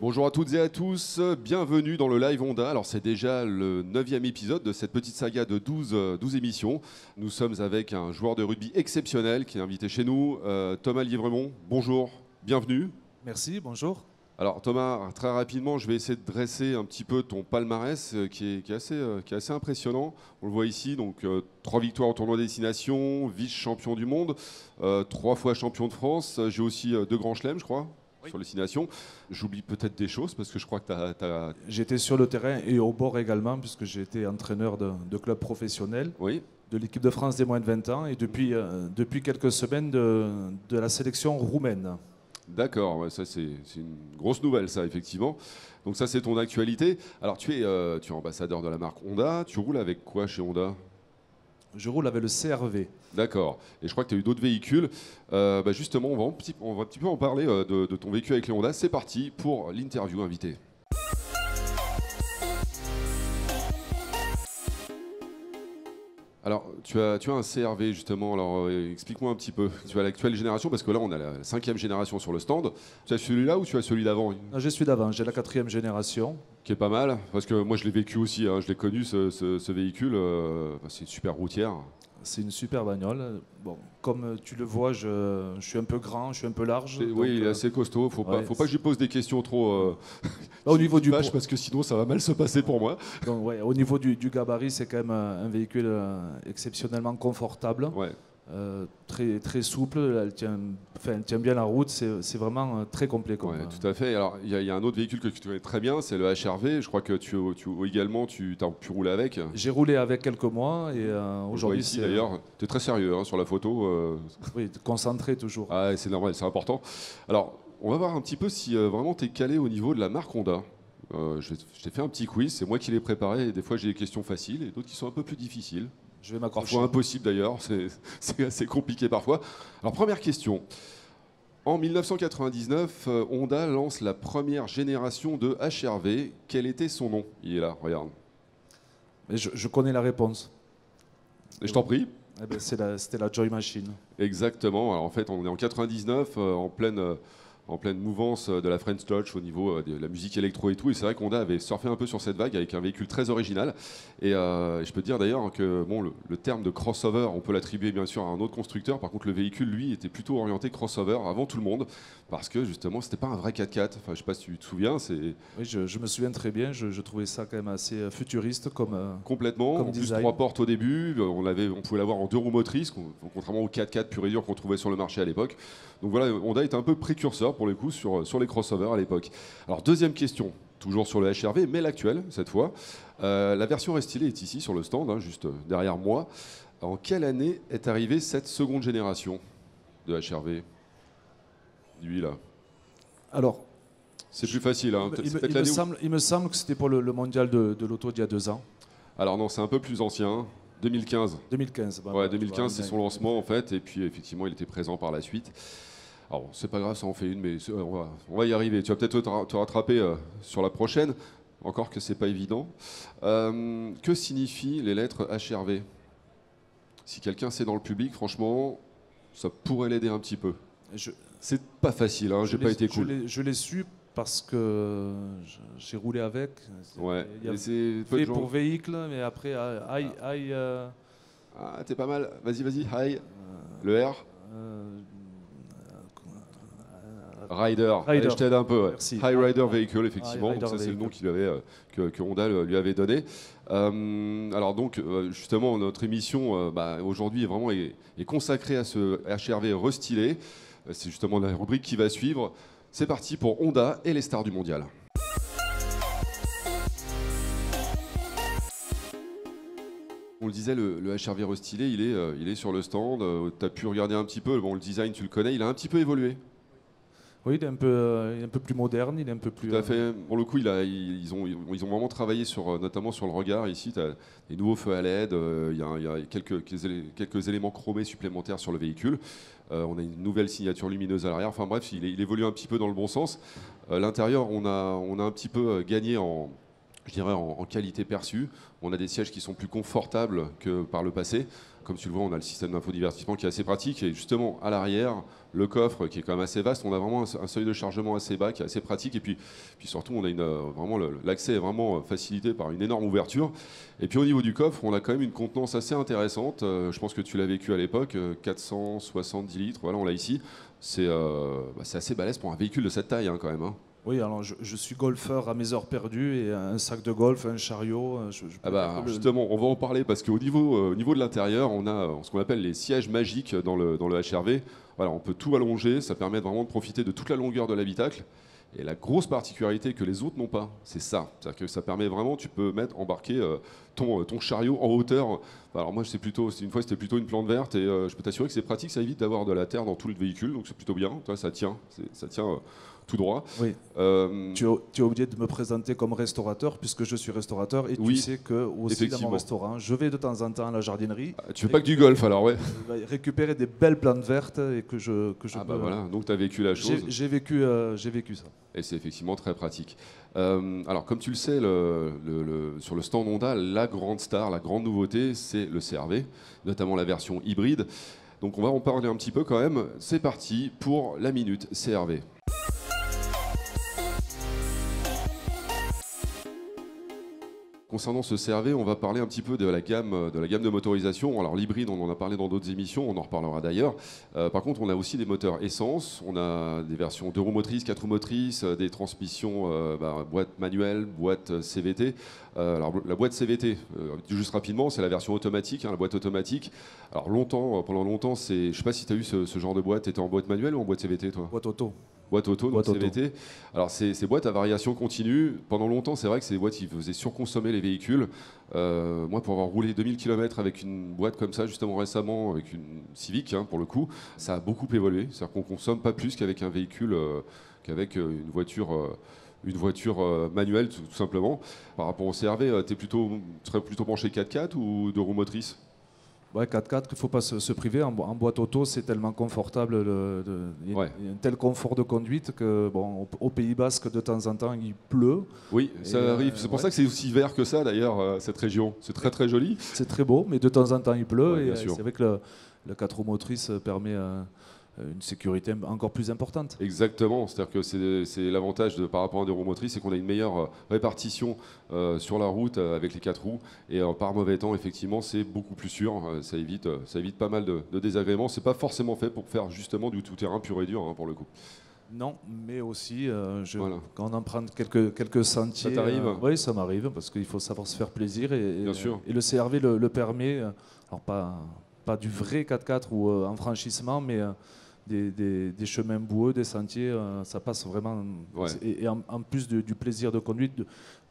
Bonjour à toutes et à tous, bienvenue dans le Live Honda. Alors c'est déjà le neuvième épisode de cette petite saga de 12, euh, émissions. Nous sommes avec un joueur de rugby exceptionnel qui est invité chez nous, euh, Thomas Livremont. Bonjour, bienvenue. Merci, bonjour. Alors Thomas, très rapidement, je vais essayer de dresser un petit peu ton palmarès euh, qui, est, assez, qui est, assez, impressionnant. On le voit ici, donc trois victoires au tournoi des destination, vice-champion du monde, trois fois champion de France. J'ai aussi deux grands chelems, je crois oui. sur J'oublie peut-être des choses parce que je crois que tu as, J'étais sur le terrain et au bord également, puisque j'ai été entraîneur de, de club professionnel. Oui de l'équipe de France des moins de 20 ans et depuis, euh, depuis quelques semaines de, de la sélection roumaine. D'accord, ça c'est une grosse nouvelle ça effectivement. Donc ça c'est ton actualité. Alors tu es, euh, tu es ambassadeur de la marque Honda, tu roules avec quoi chez Honda je roule avec le CRV. D'accord. Et je crois que tu as eu d'autres véhicules. Euh, bah, justement, on va, un petit, on va un petit peu en parler euh, de, ton vécu avec les C'est parti pour l'interview invitée. Alors, tu as, tu as un CRV justement, alors euh, explique-moi un petit peu. Tu as l'actuelle génération, parce que là, on a la cinquième génération sur le stand. Tu as celui-là ou tu as celui d'avant Non, je suis d'avant, j'ai la quatrième génération. Qui est pas mal, parce que moi, je l'ai vécu aussi, hein. je l'ai connu, ce, véhicule. Euh, c'est une super routière. C'est une super bagnole. Bon, comme euh, tu le vois, je, suis un peu grand, je suis un peu large. oui, il est euh, assez costaud. Faut pas, faut pas que je lui pose des questions trop. Euh, au niveau du parce que sinon ça va mal se passer pour moi. au niveau du, du gabarit, c'est quand même un véhicule exceptionnellement confortable. Ouais. Euh, très, très souple, elle tient, bien la route, c'est vraiment euh, très complet. tout à fait. Alors, il y, a un autre véhicule que tu connais très bien, c'est le HRV. Je crois que tu, également, tu as pu rouler avec. J'ai roulé avec quelques mois et euh, aujourd'hui. Ici d'ailleurs, tu es très sérieux hein, sur la photo. Oui, concentré toujours. Ah, c'est normal, c'est important. Alors, on va voir un petit peu si vraiment tu es calé au niveau de la marque Honda. je t'ai fait un petit quiz, c'est moi qui l'ai préparé. Et des fois, j'ai des questions faciles et d'autres qui sont un peu plus difficiles. Je vais m'accrocher. Parfois impossible d'ailleurs, c'est assez compliqué parfois. Alors première question. En 1999, euh, Honda lance la première génération de HRV. Quel était son nom Il est là, regarde. Mais je, connais la réponse. Et je t'en prie. Eh ben, c'était la, Joy Machine. Exactement. en fait, on est en 99, euh, en pleine euh, en pleine mouvance euh, de la French Touch au niveau euh, de la musique électro et tout. Et c'est vrai qu'Honda avait surfé un peu sur cette vague avec un véhicule très original. Et euh, je peux te dire d'ailleurs que bon, le, terme de crossover, on peut l'attribuer bien sûr à un autre constructeur. Par contre, le véhicule, lui, était plutôt orienté crossover avant tout le monde parce que justement, c'était pas un vrai 4x4. Enfin, je sais pas si tu te souviens. C'est... Oui, je, me souviens très bien. Je, trouvais ça quand même assez futuriste comme. Complètement. Comme plus, trois portes au début. On, l'avait, on pouvait l'avoir en deux roues motrices, contrairement au 4x4 pur et dur qu'on trouvait sur le marché à l'époque. Donc voilà, Honda est un peu précurseur pour le coup, sur, les crossovers à l'époque. Alors, deuxième question, toujours sur le HRV, mais l'actuel, cette fois. Euh, la version restylée est ici, sur le stand, hein, juste derrière moi. En quelle année est arrivée cette seconde génération de HRV Lui, là. Alors. C'est plus facile. Hein. Il, me, semble, que c'était pour le, mondial de, l'auto d'il y a deux ans. Alors non, c'est un peu plus ancien. 2015. 2015. 2015, c'est son lancement en fait, et puis effectivement, il était présent par la suite. Alors, c'est pas grave, ça en fait une, mais euh, on va, y arriver. Tu vas peut-être te, rattraper euh, sur la prochaine, encore que c'est pas évident. Euh, que signifient les lettres HRV Si quelqu'un sait dans le public, franchement, ça pourrait l'aider un petit peu. Je... C'est pas facile, hein, j'ai pas été cool. Je l'ai su parce que j'ai roulé avec. Ouais, c'est pour véhicule, mais après, ah, aïe, ah. aïe. Ah, t'es pas mal. Vas-y, vas-y, Hi. Le R Rider, je t'aide un peu. High Rider Vehicle, effectivement. donc ça, c'est le nom qu'il avait, euh, que, Honda lui avait donné. Euh, alors donc, euh, justement, notre émission bah, aujourd'hui vraiment est, vraiment consacrée à ce HRV restylé. C'est justement la rubrique qui va suivre. C'est parti pour Honda et les stars du mondial. On le disait, le, le HRV restylé, il est, il est sur le stand. tu as pu regarder un petit peu. Bon, le design, tu le connais. Il a un petit peu évolué. Oui, il est, un peu, euh, un peu plus moderne, il est un peu plus. Tout à euh, fait. Pour le coup, ils, ont, ils ont vraiment travaillé sur, euh, notamment sur le regard. Ici, tu as des nouveaux feux à LED, il y a, quelques, quelques éléments chromés supplémentaires sur le véhicule. on a une nouvelle signature lumineuse à l'arrière. Enfin bref, il, évolue un petit peu dans le bon sens. L'intérieur, on a, on a un petit peu gagné en, je dirais, en, qualité perçue. On a des sièges qui sont plus confortables que par le passé. Comme tu le vois, on a le système d'infodivertissement qui est assez pratique. Et justement, à l'arrière, le coffre qui est quand même assez vaste, on a vraiment un, seuil de chargement assez bas qui est assez pratique. Et puis, puis surtout, on a une, euh, vraiment l'accès est vraiment euh, facilité par une énorme ouverture. Et puis au niveau du coffre, on a quand même une contenance assez intéressante. Euh, je pense que tu l'as vécu à l'époque, 470 litres. Voilà, on l'a ici. Bah, c'est assez balèze pour un véhicule de cette taille hein, quand même. Hein. Oui, alors je, suis golfeur à mes heures perdues et un sac de golf, un chariot. Euh, ah bah, justement, on va en parler parce qu'au niveau, euh, au niveau de l'intérieur, on a euh, ce qu'on appelle les sièges magiques dans le, dans le HRV. Voilà, on peut tout allonger, ça permet vraiment de profiter de toute la longueur de l'habitacle. Et la grosse particularité que les autres n'ont pas, c'est ça. C'est-à-dire que ça permet vraiment, tu peux mettre, embarquer ton, ton chariot en hauteur alors moi, c'est plutôt, une fois, c'était plutôt une plante verte et euh, je peux t'assurer que c'est pratique, ça évite d'avoir de la terre dans tout le véhicule, donc c'est plutôt bien. Toi, ça tient, ça tient euh, tout droit. Oui. Euh, tu, as, oublié de me présenter comme restaurateur puisque je suis restaurateur et tu sais que aussi dans mon restaurant, je vais de temps en temps à la jardinerie. Ah, tu fais pas que du golf alors, ouais. Récupérer des belles plantes vertes et que je que je. Ah bah voilà, donc tu as vécu la chose. J'ai vécu, j'ai vécu ça. Et c'est effectivement très pratique. alors comme tu le sais, sur le stand Honda, la grande star, la grande nouveauté, c'est le CRV, notamment la version hybride. Donc on va en parler un petit peu quand même. C'est parti pour la minute CRV. Concernant ce CRV, on va parler un petit peu de la gamme euh, de, la gamme de motorisation. Alors l'hybride, on en a parlé dans d'autres émissions, on en reparlera d'ailleurs. Euh, par contre, on a aussi des moteurs essence, on a des versions deux roues motrices, quatre roues motrices, euh, des transmissions bah, boîte manuelle, boîte CVT. alors la boîte CVT, juste rapidement, c'est la version automatique, hein, la boîte automatique. Alors longtemps, pendant longtemps, c'est, je sais pas si tu as eu ce, ce, genre de boîte, tu étais en boîte manuelle ou en boîte CVT toi Boîte auto boîte auto, boîte CVT. Alors ces, boîtes à variation continue, pendant longtemps c'est vrai que ces boîtes qui faisaient surconsommer les véhicules. Euh, moi pour avoir roulé 2000 km avec une boîte comme ça justement récemment, avec une Civic hein, pour le coup, ça a beaucoup évolué. C'est-à-dire qu'on consomme pas plus qu'avec un véhicule, euh, qu'avec euh, une voiture. une voiture manuelle tout, simplement. Par rapport au CRV, tu plutôt, serais plutôt penché 4x4 ou de roues motrices Ouais, 4x4, il ne faut pas se, priver. En, boîte auto, c'est tellement confortable. Il y, a un tel confort de conduite que, bon, au, Pays Basque, de temps en temps, il pleut. Oui, ça arrive. C'est pour euh, ça que c'est aussi vert que ça, d'ailleurs, euh, cette région. C'est très, très joli. C'est très beau, mais de temps en temps, il pleut. et euh, c'est avec le, la 4 roues motrices permet. Euh, une sécurité encore plus importante. Exactement, c'est-à-dire que c'est l'avantage par rapport à des roues c'est qu'on a une meilleure euh, répartition euh, sur la route avec les quatre roues, et par mauvais temps, effectivement, c'est beaucoup plus sûr, ça, évite, ça évite pas mal de, désagréments, c'est pas forcément fait pour faire justement du tout-terrain pur et dur, hein, pour le coup. Non, mais aussi, je, quand on en prend quelques, quelques sentiers. Ça t'arrive Oui, ça m'arrive, parce qu'il faut savoir se faire plaisir. Et, le CRV le, permet. Alors, pas, pas du vrai 4x4 ou euh, en franchissement, mais des, chemins boueux, des sentiers, euh, ça passe vraiment. Euh, et, en, plus du plaisir de conduite,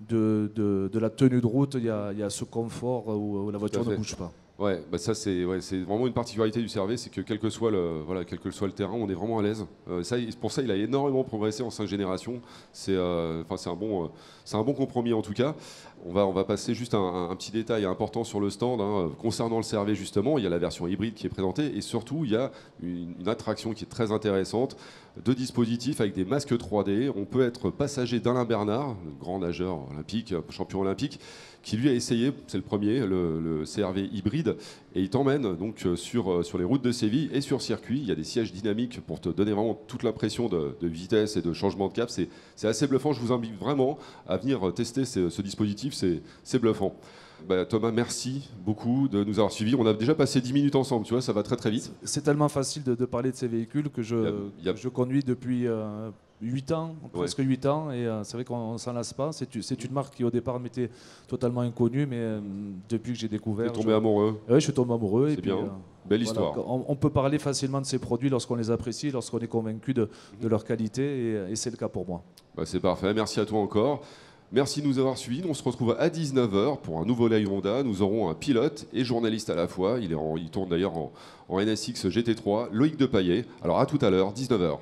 de, la tenue de route, il y a, ce confort où la voiture ne bouge pas. Ouais, bah ça c'est ouais, vraiment une particularité du Servet, c'est que quel que soit le voilà, quel que soit le terrain, on est vraiment à l'aise. Euh, ça, pour ça, il a énormément progressé en cinq générations. C'est euh, un bon euh, c'est un bon compromis en tout cas. On va on va passer juste un, un petit détail important sur le stand hein, concernant le Servet justement. Il y a la version hybride qui est présentée et surtout il y a une, une attraction qui est très intéressante de dispositifs avec des masques 3D. On peut être passager d'Alain Bernard, grand nageur olympique, champion olympique, qui lui a essayé, c'est le premier, le, le, CRV hybride, et il t'emmène donc euh, sur, euh, sur les routes de Séville et sur circuit. Il y a des sièges dynamiques pour te donner vraiment toute l'impression de, de, vitesse et de changement de cap. C'est assez bluffant. Je vous invite vraiment à venir euh, tester ce, dispositif. C'est bluffant. Bah, Thomas, merci beaucoup de nous avoir suivis. On a déjà passé 10 minutes ensemble, tu vois, ça va très très vite. C'est tellement facile de, parler de ces véhicules que je, je conduis depuis 8 ans, presque 8 ans, et euh, c'est vrai qu'on s'en lasse pas. C'est, une marque qui au départ m'était totalement inconnue, mais euh, depuis que j'ai découvert. Tu tombé amoureux Oui, je suis tombé amoureux. C'est bien. Euh, Belle histoire. On, peut parler facilement de ces produits lorsqu'on les apprécie, lorsqu'on est convaincu de, mhm. leur qualité, et, c'est le cas pour moi. Bah, c'est parfait. Merci à toi encore. Merci de nous avoir suivis. On se retrouve à 19h pour un nouveau Live Honda. Nous aurons un pilote et journaliste à la fois. Il, est il tourne d'ailleurs en, en NSX GT3, Loïc Depaillet. Alors à tout à l'heure, 19h.